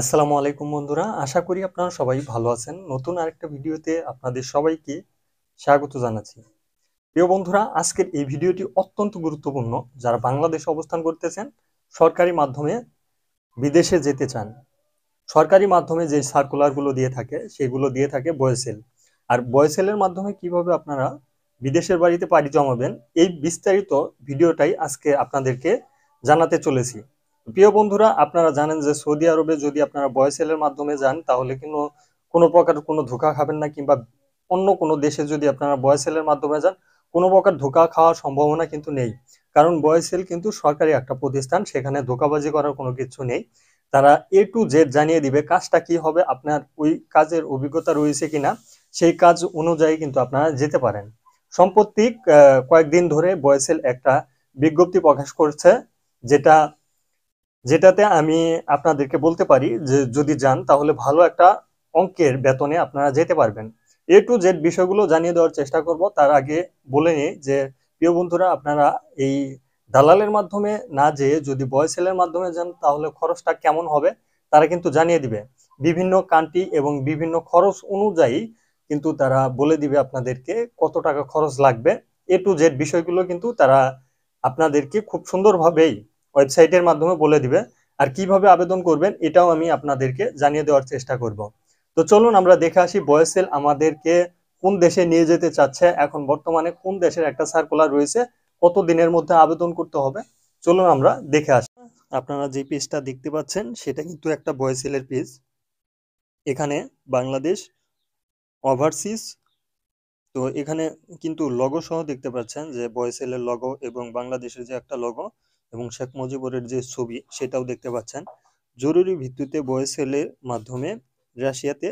আসসালামু আলাইকুম বন্ধুরা আশা করি আপনারা সবাই ভালো আছেন নতুন আরেকটা ভিডিওতে আপনাদের সবাইকে স্বাগত জানাচ্ছি প্রিয় বন্ধুরা আজকের এই ভিডিওটি অত্যন্ত গুরুত্বপূর্ণ যারা বাংলাদেশে অবস্থান করতেছেন সরকারি মাধ্যমে বিদেশে যেতে চান সরকারি মাধ্যমে যে সার্কুলারগুলো দিয়ে থাকে সেগুলো দিয়ে থাকে বয়সেল আর বয়সেলের মাধ্যমে কিভাবে আপনারা বিদেশের বাড়িতে পাড়ি জমাবেন এই বিস্তারিত ভিডিওটাই আজকে আপনাদেরকে জানাতে চলেছি প্রিয় বন্ধুরা আপনারা জানেন যে সৌদি আরবে যদি আপনারা বয়সেলের মাধ্যমে যান তাহলে কিন্তু কোনো প্রকার কোনো ধোকা খাবেন না কিংবা অন্য কোনো দেশে যদি আপনারা বয়সেলের মাধ্যমে যান কোনো প্রকার ধোকা খাওয়ার সম্ভাবনা কিন্তু নেই কারণ বয়সেল কিন্তু সরকারি একটা প্রতিষ্ঠান সেখানে ধোকাবাজি করার কোনো কিছু নেই তারা এ টু জেড জানিয়ে দিবে কাজটা কি হবে আপনার ওই কাজের অভিজ্ঞতা রয়েছে কিনা সেই কাজ অনুযায়ী কিন্তু আপনারা যেতে পারেন সম্পত্তি কয়েকদিন ধরে বয়সেল একটা বিজ্ঞপ্তি প্রকাশ করছে যেটা যেটাতে আমি আপনাদেরকে বলতে পারি যে যদি যান তাহলে ভালো একটা অঙ্কের বেতনে আপনারা যেতে পারবেন এ টু জেড বিষয়গুলো জানিয়ে দেওয়ার চেষ্টা করব তার আগে বলে নিই যে প্রিয় বন্ধুরা আপনারা এই দালালের মাধ্যমে না যেয়ে যদি বয় সেলের মাধ্যমে যান তাহলে খরচটা কেমন হবে তারা কিন্তু জানিয়ে দিবে বিভিন্ন কান্ট্রি এবং বিভিন্ন খরচ অনুযায়ী কিন্তু তারা বলে দিবে আপনাদেরকে কত টাকা খরচ লাগবে এ টু জেড বিষয়গুলো কিন্তু তারা আপনাদেরকে খুব সুন্দরভাবেই ওয়েবসাইটের মাধ্যমে বলে দিবে আর কিভাবে আবেদন করবেন এটাও আমি আপনাদেরকে জানিয়ে দেওয়ার চেষ্টা করব তো চলুন আমরা দেখে আসি বয়েসেল আমাদেরকে কোন দেশে নিয়ে যেতে চাচ্ছে এখন বর্তমানে কোন দেশের একটা সার্কুলার রয়েছে কত দিনের মধ্যে আবেদন করতে হবে চলুন আমরা দেখে আসি আপনারা যে পেজটা দেখতে পাচ্ছেন সেটা কিন্তু একটা বয়েসেলের পেজ এখানে বাংলাদেশ ওভারসিজ তো এখানে কিন্তু লগো সহ দেখতে পাচ্ছেন যে বয়েসেলের লগো এবং বাংলাদেশের যে একটা লগো এবং শেখ মুজিবুরের যে ছবি সেটাও দেখতে পাচ্ছেন জরুরি ভিত্তিতে বয়েসেলের মাধ্যমে রাশিয়াতে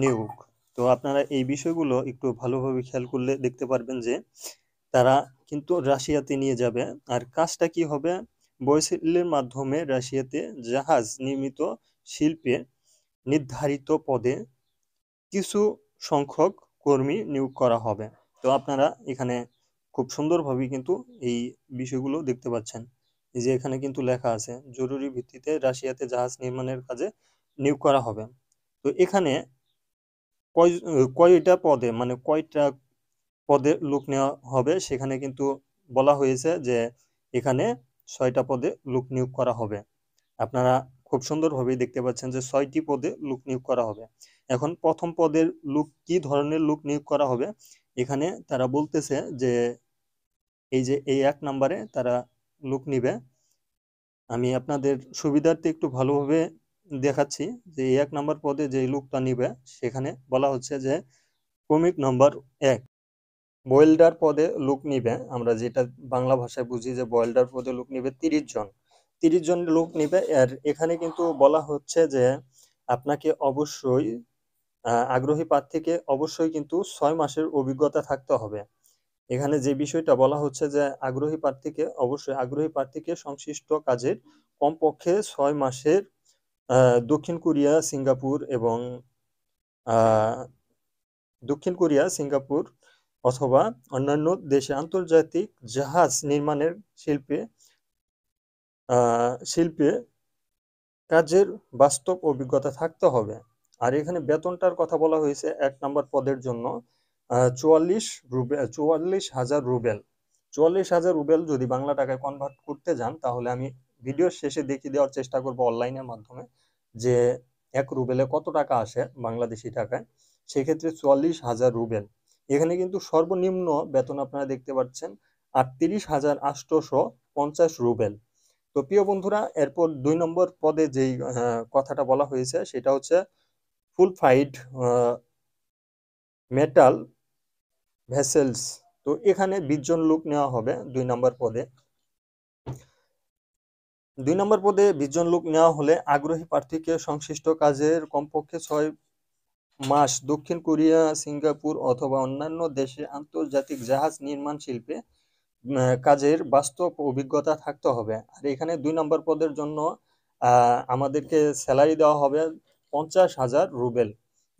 নিয়োগ তো আপনারা এই বিষয়গুলো একটু ভালোভাবে খেয়াল করলে দেখতে পারবেন যে তারা কিন্তু রাশিয়াতে নিয়ে যাবে আর কাজটা কি হবে বয়সেলের মাধ্যমে রাশিয়াতে জাহাজ নির্মিত শিল্পে নির্ধারিত পদে কিছু সংখ্যক কর্মী নিয়োগ করা হবে তো আপনারা এখানে খুব সুন্দরভাবেই কিন্তু এই বিষয়গুলো দেখতে পাচ্ছেন যে এখানে কিন্তু লেখা আছে জরুরি ভিত্তিতে রাশিয়াতে জাহাজ নির্মাণের কাজে নিয়োগ করা হবে তো এখানে কয় কয়টা পদে মানে কয়টা পদে লোক নেওয়া হবে সেখানে কিন্তু বলা হয়েছে যে এখানে ছয়টা পদে লোক নিয়োগ করা হবে আপনারা খুব সুন্দরভাবেই দেখতে পাচ্ছেন যে ছয়টি পদে লোক নিয়োগ করা হবে এখন প্রথম পদের লোক কি ধরনের লোক নিয়োগ করা হবে এখানে তারা বলতেছে যে এই যে এই এক নাম্বারে তারা লোক নিবে আমি আপনাদের সুবিধার্থে একটু ভালোভাবে দেখাচ্ছি যে এই এক নাম্বার পদে যে লোকটা নিবে সেখানে বলা হচ্ছে যে ক্রমিক নম্বর এক বয়েলডার পদে লোক নিবে আমরা যেটা বাংলা ভাষায় বুঝি যে বয়েলডার পদে লোক নিবে তিরিশ জন তিরিশ জন লোক নিবে আর এখানে কিন্তু বলা হচ্ছে যে আপনাকে অবশ্যই আগ্রহী প্রার্থীকে অবশ্যই কিন্তু ছয় মাসের অভিজ্ঞতা থাকতে হবে এখানে যে বিষয়টা বলা হচ্ছে যে আগ্রহী প্রার্থীকে অবশ্যই আগ্রহী প্রার্থীকে সংশ্লিষ্ট কাজের কমপক্ষে ছয় মাসের দক্ষিণ কোরিয়া সিঙ্গাপুর এবং দক্ষিণ কোরিয়া সিঙ্গাপুর অথবা অন্যান্য দেশে আন্তর্জাতিক জাহাজ নির্মাণের শিল্পে শিল্পে কাজের বাস্তব অভিজ্ঞতা থাকতে হবে আর এখানে বেতনটার কথা বলা হয়েছে এক নম্বর পদের জন্য চুয়াল্লিশ রুবেল চুয়াল্লিশ হাজার রুবেল চুয়াল্লিশ হাজার রুবেল যদি বাংলা টাকায় কনভার্ট করতে যান তাহলে আমি ভিডিওর শেষে দেখিয়ে দেওয়ার চেষ্টা করব অনলাইনের মাধ্যমে যে এক রুবেলে কত টাকা আসে বাংলাদেশি টাকায় সেক্ষেত্রে চুয়াল্লিশ হাজার রুবেল এখানে কিন্তু সর্বনিম্ন বেতন আপনারা দেখতে পাচ্ছেন আটত্রিশ হাজার আষ্টশো পঞ্চাশ রুবেল তো প্রিয় বন্ধুরা এরপর দুই নম্বর পদে যেই কথাটা বলা হয়েছে সেটা হচ্ছে ফুল ফাইড মেটাল ভেসেলস তো এখানে বিশ জন লোক নেওয়া হবে দুই নম্বর পদে দুই নম্বর পদে বিশ জন লোক নেওয়া হলে আগ্রহী প্রার্থীকে সংশ্লিষ্ট কাজের কমপক্ষে ছয় মাস দক্ষিণ কোরিয়া সিঙ্গাপুর অথবা অন্যান্য দেশে আন্তর্জাতিক জাহাজ নির্মাণ শিল্পে কাজের বাস্তব অভিজ্ঞতা থাকতে হবে আর এখানে দুই নম্বর পদের জন্য আমাদেরকে স্যালারি দেওয়া হবে পঞ্চাশ হাজার রুবেল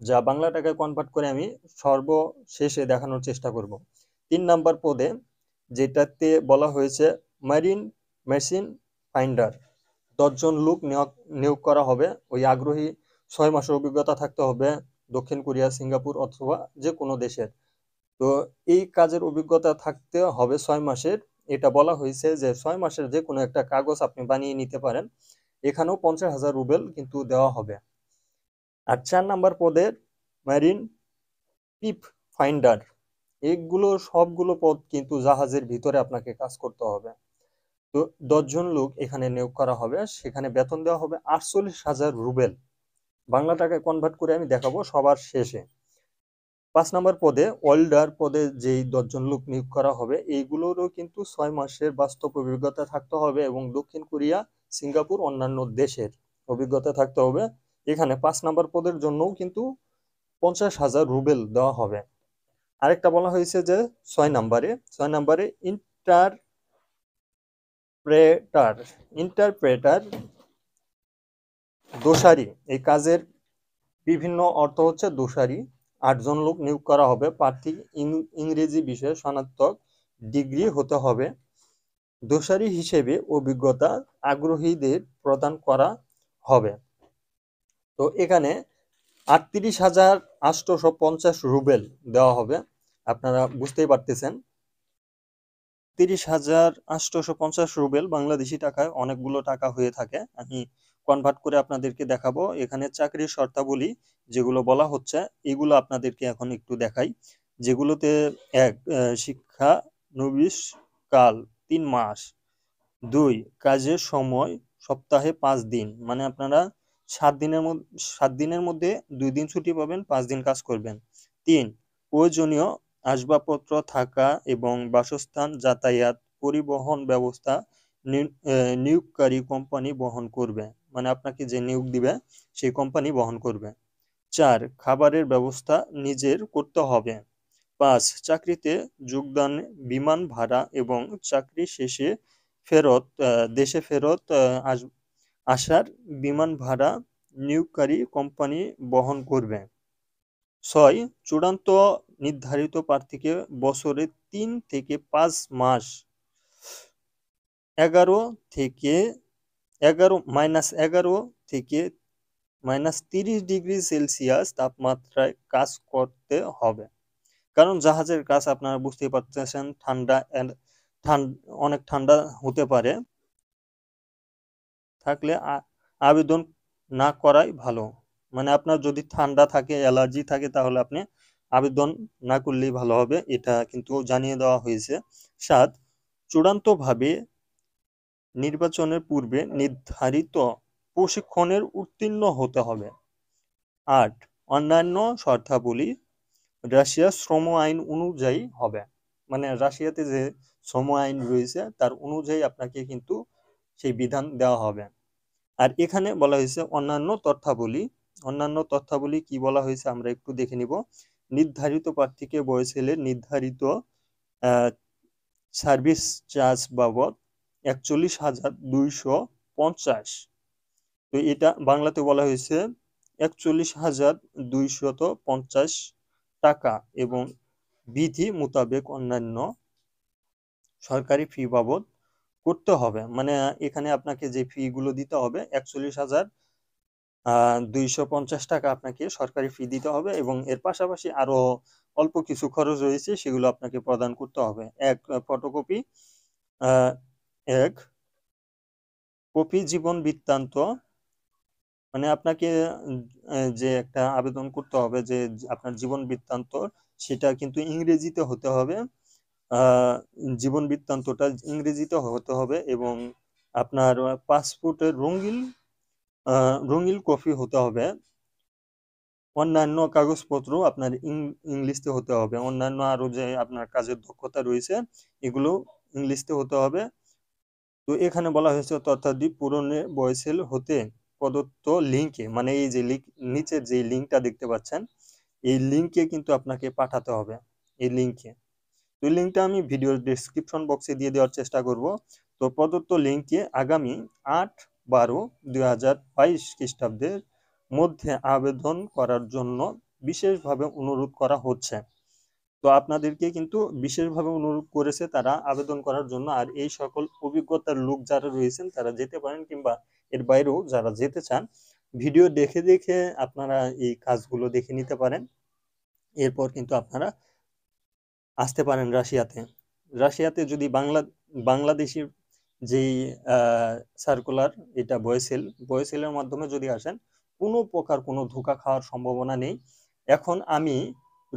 যা বাংলা টাকায় কনভার্ট করে আমি সর্বশেষে দেখানোর চেষ্টা করব তিন নাম্বার পদে যেটাতে বলা হয়েছে মারিন মেশিন ফাইন্ডার দশজন লোক নিয়োগ নিয়োগ করা হবে ওই আগ্রহী ছয় মাসের অভিজ্ঞতা থাকতে হবে দক্ষিণ কোরিয়া সিঙ্গাপুর অথবা যে কোনো দেশের তো এই কাজের অভিজ্ঞতা থাকতে হবে ছয় মাসের এটা বলা হয়েছে যে ছয় মাসের যে কোনো একটা কাগজ আপনি বানিয়ে নিতে পারেন এখানেও পঞ্চাশ হাজার রুবেল কিন্তু দেওয়া হবে আর চার নাম্বার পদের ম্যারিন পিপ ফাইন্ডার এগুলো সবগুলো পদ কিন্তু জাহাজের ভিতরে আপনাকে কাজ করতে হবে তো দশজন লোক এখানে নিয়োগ করা হবে সেখানে বেতন দেওয়া হবে আটচল্লিশ হাজার রুবেল বাংলা টাকায় কনভার্ট করে আমি দেখাবো সবার শেষে পাঁচ নম্বর পদে ওয়েল্ডার পদে যেই দশজন লোক নিয়োগ করা হবে এইগুলোরও কিন্তু ছয় মাসের বাস্তব অভিজ্ঞতা থাকতে হবে এবং দক্ষিণ কোরিয়া সিঙ্গাপুর অন্যান্য দেশের অভিজ্ঞতা থাকতে হবে এখানে পাঁচ নাম্বার পদের জন্যও কিন্তু পঞ্চাশ হাজার রুবেল দেওয়া হবে আরেকটা বলা হয়েছে যে ছয় নাম্বারে ছয় নাম্বারে ইন্টার প্রেটার ইন্টারপ্রেটার দোষারি এই কাজের বিভিন্ন অর্থ হচ্ছে দোষারি আটজন লোক নিয়োগ করা হবে প্রার্থী ইংরেজি বিষয়ে স্নাতক ডিগ্রি হতে হবে দোষারি হিসেবে অভিজ্ঞতা আগ্রহীদের প্রদান করা হবে তো এখানে আটত্রিশ হাজার আটশোশো পঞ্চাশ রুবেল দেওয়া হবে আপনারা বুঝতেই পারতেছেন তিরিশ হাজার আটশোশো পঞ্চাশ রুবেল বাংলাদেশি টাকায় অনেকগুলো টাকা হয়ে থাকে আমি কনভার্ট করে আপনাদেরকে দেখাবো এখানে চাকরির শর্তাবলী যেগুলো বলা হচ্ছে এগুলো আপনাদেরকে এখন একটু দেখাই যেগুলোতে এক শিক্ষা নবিশ কাল তিন মাস দুই কাজের সময় সপ্তাহে পাঁচ দিন মানে আপনারা সাত দিনের মধ্যে সাত দিনের মধ্যে দুই দিন ছুটি পাবেন পাঁচ দিন কাজ করবেন তিন প্রয়োজনীয় আসবাবপত্র থাকা এবং বাসস্থান যাতায়াত পরিবহন ব্যবস্থা নিয়োগকারী কোম্পানি বহন করবে মানে আপনাকে যে নিয়োগ দিবে সেই কোম্পানি বহন করবে চার খাবারের ব্যবস্থা নিজের করতে হবে পাঁচ চাকরিতে যোগদান বিমান ভাড়া এবং চাকরি শেষে ফেরত দেশে ফেরত আস আসার বিমান ভাড়া নিয়োগকারী কোম্পানি বহন করবে ছয় চূড়ান্ত নির্ধারিত প্রার্থীকে বছরে তিন থেকে পাঁচ মাস এগারো থেকে এগারো মাইনাস এগারো থেকে মাইনাস তিরিশ ডিগ্রি সেলসিয়াস তাপমাত্রায় কাজ করতে হবে কারণ জাহাজের কাজ আপনারা বুঝতেই পারতেছেন ঠান্ডা অনেক ঠান্ডা হতে পারে থাকলে আবেদন না করাই ভালো মানে আপনার যদি ঠান্ডা থাকে অ্যালার্জি থাকে তাহলে আপনি আবেদন না করলেই ভালো হবে এটা কিন্তু জানিয়ে দেওয়া হয়েছে সাত চূড়ান্তভাবে নির্বাচনের পূর্বে নির্ধারিত প্রশিক্ষণের উত্তীর্ণ হতে হবে আট অন্যান্য শর্তাবলী রাশিয়া শ্রম আইন অনুযায়ী হবে মানে রাশিয়াতে যে শ্রম আইন রয়েছে তার অনুযায়ী আপনাকে কিন্তু সেই বিধান দেওয়া হবে আর এখানে বলা হয়েছে অন্যান্য তথ্যাবলী অন্যান্য তথ্যাবলী কি বলা হয়েছে আমরা একটু দেখে নিব নির্ধারিত প্রার্থীকে বয়সেলে নির্ধারিত সার্ভিস চার্জ বাবদ একচল্লিশ হাজার দুইশো পঞ্চাশ তো এটা বাংলাতে বলা হয়েছে একচল্লিশ হাজার দুইশত পঞ্চাশ টাকা এবং বিধি মোতাবেক অন্যান্য সরকারি ফি বাবদ করতে হবে মানে এখানে আপনাকে যে ফিগুলো দিতে হবে একচল্লিশ হাজার দুইশো পঞ্চাশ টাকা আপনাকে সরকারি ফি দিতে হবে এবং এর পাশাপাশি আরো অল্প কিছু খরচ রয়েছে সেগুলো আপনাকে প্রদান করতে হবে এক ফটোকপি এক কপি জীবন বৃত্তান্ত মানে আপনাকে যে একটা আবেদন করতে হবে যে আপনার জীবন বৃত্তান্ত সেটা কিন্তু ইংরেজিতে হতে হবে জীবন বৃত্তান্তটা ইংরেজিতে হতে হবে এবং আপনার পাসপোর্টের রঙিল রঙিল কপি হতে হবে অন্যান্য কাগজপত্র আপনার ইংলিশতে হতে হবে অন্যান্য আরও যে আপনার কাজের দক্ষতা রয়েছে এগুলো ইংলিশতে হতে হবে তো এখানে বলা হয়েছে তথাদি পূরণে বয়সেল হতে প্রদত্ত লিঙ্কে মানে এই যে লিঙ্ক নিচের যে লিঙ্কটা দেখতে পাচ্ছেন এই লিঙ্কে কিন্তু আপনাকে পাঠাতে হবে এই লিঙ্কে তো লিঙ্কটা আমি ভিডিওর ডিসক্রিপশন বক্সে দিয়ে দেওয়ার চেষ্টা করব তো প্রদত্ত লিঙ্কে আগামী আট বারো দুই হাজার বাইশ খ্রিস্টাব্দের মধ্যে আবেদন করার জন্য বিশেষভাবে অনুরোধ করা হচ্ছে তো আপনাদেরকে কিন্তু বিশেষভাবে অনুরোধ করেছে তারা আবেদন করার জন্য আর এই সকল অভিজ্ঞতার লোক যারা রয়েছেন তারা যেতে পারেন কিংবা এর বাইরেও যারা যেতে চান ভিডিও দেখে দেখে আপনারা এই কাজগুলো দেখে নিতে পারেন এরপর কিন্তু আপনারা আসতে পারেন রাশিয়াতে রাশিয়াতে যদি বাংলা বাংলাদেশের যেই সার্কুলার এটা বয়েসেল বয়েসেলের মাধ্যমে যদি আসেন কোনো প্রকার কোনো ধোকা খাওয়ার সম্ভাবনা নেই এখন আমি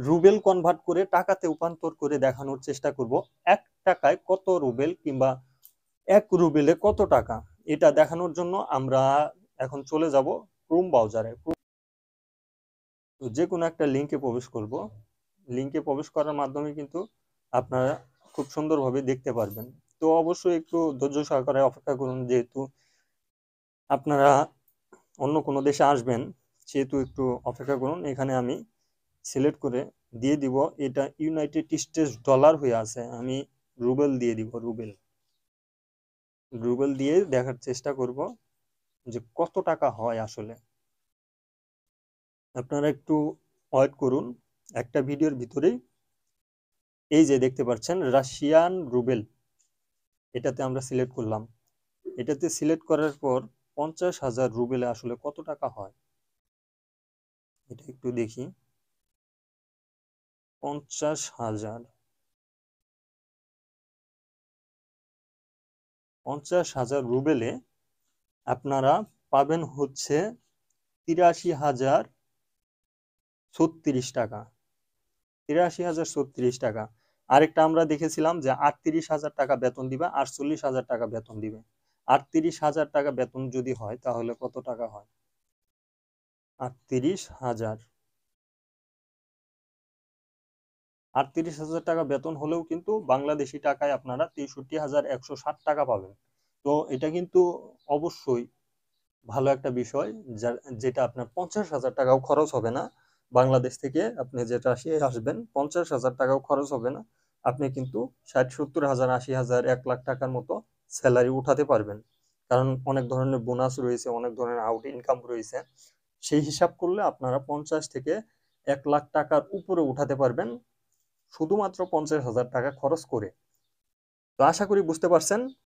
রুবেল কনভার্ট করে টাকাতে রূপান্তর করে দেখানোর চেষ্টা করব এক টাকায় কত রুবেল কিংবা এক রুবেলে কত টাকা এটা দেখানোর জন্য আমরা এখন চলে যাব ক্রোম ব্রাউজারে যে কোনো একটা লিঙ্কে প্রবেশ করব লিঙ্কে প্রবেশ করার মাধ্যমে কিন্তু আপনারা খুব সুন্দরভাবে দেখতে পারবেন তো অবশ্যই একটু ধৈর্য সহকারে অপেক্ষা করুন যেহেতু আপনারা অন্য কোনো দেশে আসবেন সেহেতু একটু অপেক্ষা করুন এখানে আমি সিলেক্ট করে দিয়ে দিব এটা ইউনাইটেড স্টেটস ডলার হয়ে আছে আমি রুবেল দিয়ে দিব রুবেল রুবেল দিয়ে দেখার চেষ্টা করব যে কত টাকা হয় আসলে আপনারা একটু ওয়েট করুন একটা ভিডিওর ভিতরেই এই যে দেখতে পাচ্ছেন রাশিয়ান রুবেল এটাতে আমরা সিলেক্ট করলাম এটাতে সিলেক্ট করার পর পঞ্চাশ হাজার রুবেলে আসলে কত টাকা হয় এটা একটু দেখি পঞ্চাশ হাজার পঞ্চাশ হাজার রুবেলে আপনারা পাবেন হচ্ছে তিরাশি হাজার ছত্রিশ টাকা তিরাশি হাজার ছত্রিশ টাকা আরেকটা আমরা দেখেছিলাম যে আটত্রিশ হাজার টাকা বেতন দিবে আটচল্লিশ হাজার টাকা বেতন দিবে আটত্রিশ হাজার টাকা বেতন যদি হয় তাহলে কত টাকা হয় আটত্রিশ হাজার আটত্রিশ হাজার টাকা বেতন হলেও কিন্তু বাংলাদেশি টাকায় আপনারা তেষট্টি হাজার একশো ষাট টাকা পাবেন তো এটা কিন্তু অবশ্যই ভালো একটা বিষয় যেটা আপনার পঞ্চাশ হাজার টাকাও খরচ হবে না বাংলাদেশ থেকে আপনি যেটা আসি আসবেন পঞ্চাশ হাজার টাকাও খরচ হবে না আপনি কিন্তু ষাট সত্তর হাজার আশি হাজার এক লাখ টাকার মতো স্যালারি উঠাতে পারবেন কারণ অনেক ধরনের বোনাস রয়েছে অনেক ধরনের আউট ইনকাম রয়েছে সেই হিসাব করলে আপনারা পঞ্চাশ থেকে এক লাখ টাকার উপরে উঠাতে পারবেন শুধুমাত্র পঞ্চাশ হাজার টাকা খরচ করে তো আশা করি বুঝতে পারছেন